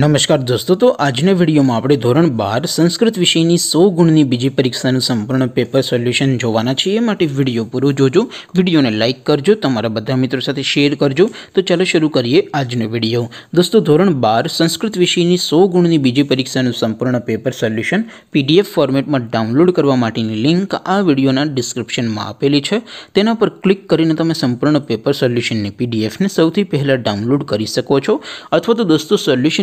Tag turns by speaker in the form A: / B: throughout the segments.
A: नमस्कार दोस्तों तो आज ने वीडियो में આપણે ધોરણ 12 સંસ્કૃત વિષયની 100 ગુણની બીજી પરીક્ષાનું સંપૂર્ણ પેપર સોલ્યુશન જોવાના છીએ માટે વિડિયો પૂરો જોજો વિડિયોને લાઈક કરજો તમારા બધા મિત્રો સાથે શેર કરજો તો ચલો શરૂ કરીએ આજનો વિડિયો દોસ્તો ધોરણ 12 સંસ્કૃત વિષયની 100 ગુણની બીજી પરીક્ષાનું સંપૂર્ણ પેપર સોલ્યુશન PDF ફોર્મેટમાં ડાઉનલોડ કરવા માટેની લિંક આ વિડિયોના ડિસ્ક્રિપ્શનમાં આપેલી છે તેના પર ક્લિક કરીને તમે સંપૂર્ણ પેપર સોલ્યુશનની PDF ને સૌથી પહેલા ડાઉનલોડ કરી શકો છો અથવા તો દોસ્તો સોલ્યુશન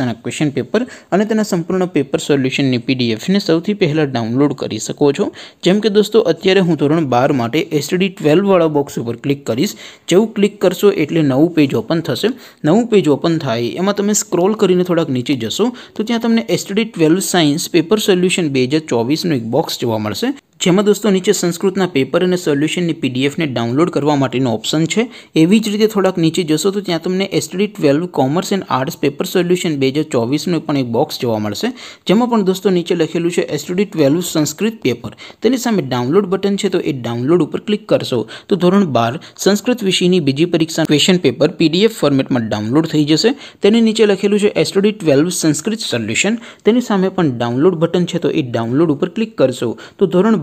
A: પરીક્ષાના ક્વેશ્ચન પેપર અને તેના સંપૂર્ણ પેપર સોલ્યુશનની પીડીએફને સૌથી પહેલાં ડાઉનલોડ કરી શકો છો જેમ કે દોસ્તો અત્યારે હું ધોરણ બાર માટે એસટીડી ટ્વેલ્વવાળા બોક્સ ઉપર ક્લિક કરીશ જેવું ક્લિક કરશો એટલે નવું પેજ ઓપન થશે નવું પેજ ઓપન થાય એમાં તમે સ્ક્રોલ કરીને થોડાક નીચે જશો તો ત્યાં તમને STD twelve science paper solution બે હજાર ચોવીસનું એક બોક્સ જોવા મળશે જેમાં દોસ્તો નીચે સંસ્કૃતના પેપર અને સોલ્યુશનની પીડીએફને ડાઉનલોડ કરવા માટેનો ઓપ્શન છે એવી જ રીતે થોડાક નીચે જશો તો ત્યાં તમને STD twelve commerce and arts paper solution બે હજાર ચોવીસનું પણ એક બોક્સ જોવા મળશે જેમાં પણ દોસ્તો નીચે લખેલું છે એસટીડી ટ્વેલ્વ સંસ્કૃત પેપર તેની સામે ડાઉનલોડ બટન છે તો એ ડાઉનલોડ ઉપર ક્લિક કરશો તો ધોરણ બાર સંસ્કૃત વિષયની બીજી પરીક્ષા ક્વેશ્ચન પેપર પીડીએફ ફોર્મેટમાં ડાઉનલોડ થઈ જશે તેની નીચે લખેલું છે એસટીડી ટ્વેલ્વ સંસ્કૃત સોલ્યુશન તેની સામે પણ ડાઉનલોડ બટન છે તો એ ડાઉનલોડ ઉપર ક્લિક કરશો તો ધોરણ